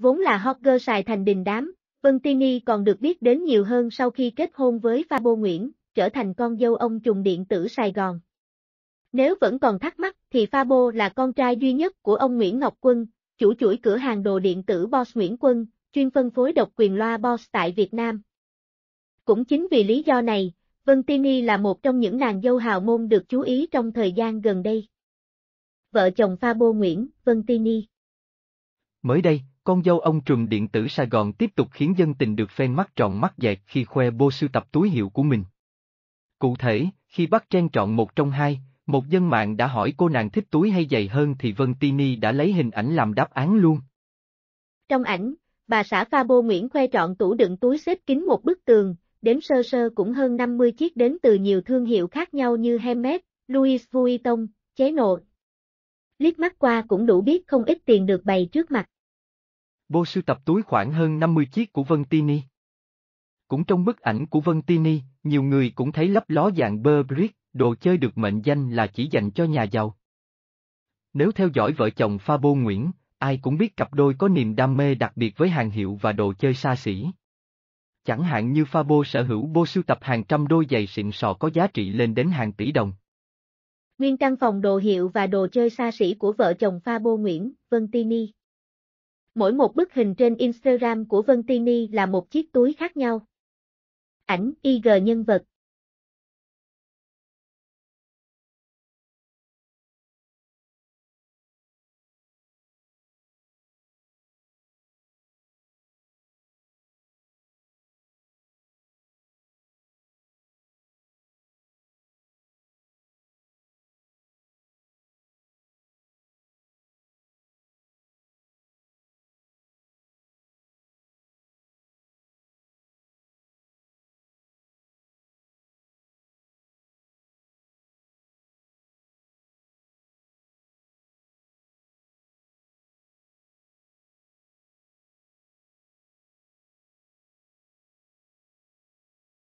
vốn là hot girl xài thành đình đám, Vân Tini còn được biết đến nhiều hơn sau khi kết hôn với Fabo Nguyễn, trở thành con dâu ông trùng điện tử Sài Gòn. Nếu vẫn còn thắc mắc thì Fabo là con trai duy nhất của ông Nguyễn Ngọc Quân, chủ chuỗi cửa hàng đồ điện tử Boss Nguyễn Quân, chuyên phân phối độc quyền loa Boss tại Việt Nam. Cũng chính vì lý do này, Vân Tini là một trong những nàng dâu hào môn được chú ý trong thời gian gần đây. Vợ chồng Fabo Nguyễn, Vân Tini Mới đây, con dâu ông trùm điện tử Sài Gòn tiếp tục khiến dân tình được phen mắt tròn mắt dẹt khi khoe bô sưu tập túi hiệu của mình. Cụ thể, khi bắt Trang chọn một trong hai, một dân mạng đã hỏi cô nàng thích túi hay giày hơn thì Vân Tini đã lấy hình ảnh làm đáp án luôn. Trong ảnh, bà xã Pha Bô Nguyễn khoe trọn tủ đựng túi xếp kín một bức tường, đếm sơ sơ cũng hơn 50 chiếc đến từ nhiều thương hiệu khác nhau như Hermes, Louis Vuitton, chế nội. Liếc mắt qua cũng đủ biết không ít tiền được bày trước mặt bô sưu tập túi khoảng hơn 50 chiếc của Vân Tini. Cũng trong bức ảnh của Vân Tini, nhiều người cũng thấy lấp ló dạng Burberry, đồ chơi được mệnh danh là chỉ dành cho nhà giàu. Nếu theo dõi vợ chồng Fabo Nguyễn, ai cũng biết cặp đôi có niềm đam mê đặc biệt với hàng hiệu và đồ chơi xa xỉ. Chẳng hạn như Fabo sở hữu bô sưu tập hàng trăm đôi giày xịn sò có giá trị lên đến hàng tỷ đồng. Nguyên căn phòng đồ hiệu và đồ chơi xa xỉ của vợ chồng Fabo Nguyễn, Vân Tini. Mỗi một bức hình trên Instagram của Vân Tini là một chiếc túi khác nhau. Ảnh IG nhân vật